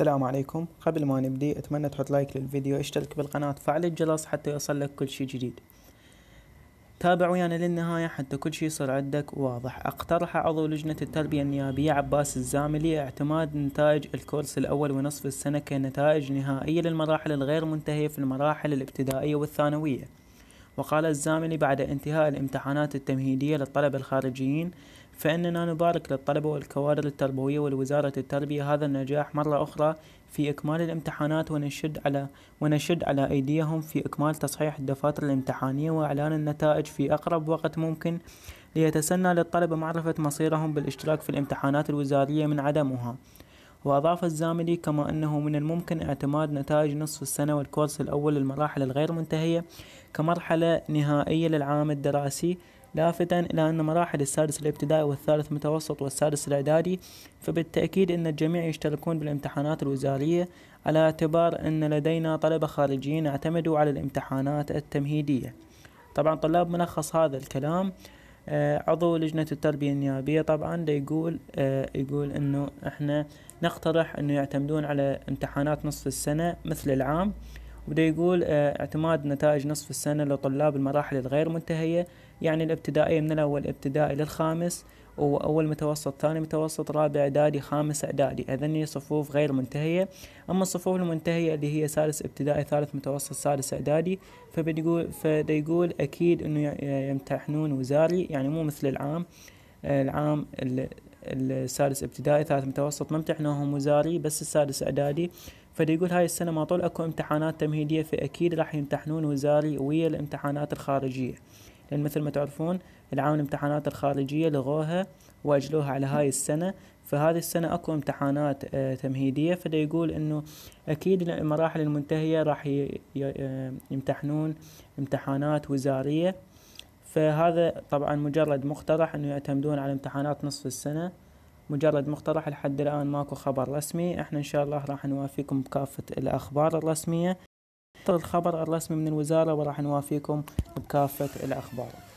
السلام عليكم قبل ما نبدي اتمنى تحط لايك للفيديو اشترك بالقناة فعل الجرس حتى لك كل شي جديد تابع ويانا يعني للنهاية حتى كل شي يصير عندك واضح اقترح عضو لجنة التربية النيابية عباس الزاملي اعتماد نتائج الكورس الاول ونصف السنة كنتائج نهائية للمراحل الغير منتهية في المراحل الابتدائية والثانوية وقال الزاملي بعد انتهاء الامتحانات التمهيدية للطلبة الخارجيين فإننا نبارك للطلبة والكوادر التربوية ولوزارة التربية هذا النجاح مرة أخرى في إكمال الامتحانات ونشد على ونشد على أيديهم في إكمال تصحيح الدفاتر الامتحانية وإعلان النتائج في أقرب وقت ممكن ليتسنى للطلبة معرفة مصيرهم بالاشتراك في الامتحانات الوزارية من عدمها وأضاف الزاملي كما أنه من الممكن اعتماد نتائج نصف السنة والكورس الأول للمراحل الغير منتهية كمرحلة نهائية للعام الدراسي لافتا إلى أن مراحل السادس الابتدائي والثالث متوسط والسادس الإعدادي فبالتأكيد أن الجميع يشتركون بالامتحانات الوزارية على اعتبار أن لدينا طلبة خارجيين اعتمدوا على الامتحانات التمهيدية طبعا طلاب ملخص هذا الكلام آه، عضو لجنة التربية النيابية طبعا يقول آه، يقول انه احنا نقترح انه يعتمدون على امتحانات نصف السنة مثل العام وده يقول آه، اعتماد نتائج نصف السنة لطلاب المراحل الغير منتهية يعني الابتدائية من الأول ابتدائي للخامس وأول متوسط ثاني متوسط رابع إعدادي خامس إعدادي هذني صفوف غير منتهية أما الصفوف المنتهية اللي هي سادس ابتدائي ثالث متوسط سادس إعدادي فبيقول فده أكيد إنه يمتحنون وزاري يعني مو مثل العام آه، العام السادس ابتدائي ثالث متوسط ما امتحنوهم وزاري بس السادس إعدادي فدي يقول هاي السنة ما طول اكو امتحانات تمهيدية فاكيد راح يمتحنون وزاري ويا الامتحانات الخارجية لان مثل ما تعرفون العام الامتحانات الخارجية لغوها واجلوها على هاي السنة فهذه السنة اكو امتحانات آه، تمهيدية فدا يقول انه اكيد المراحل المنتهية راح آه، يمتحنون امتحانات وزارية فهذا طبعا مجرد مقترح انه يعتمدون على امتحانات نصف السنة مجرد مقترح لحد الآن ماكو خبر رسمي احنا إن شاء الله راح نوافيكم بكافة الأخبار الرسمية الخبر الرسمي من الوزارة وراح نوافيكم بكافة الأخبار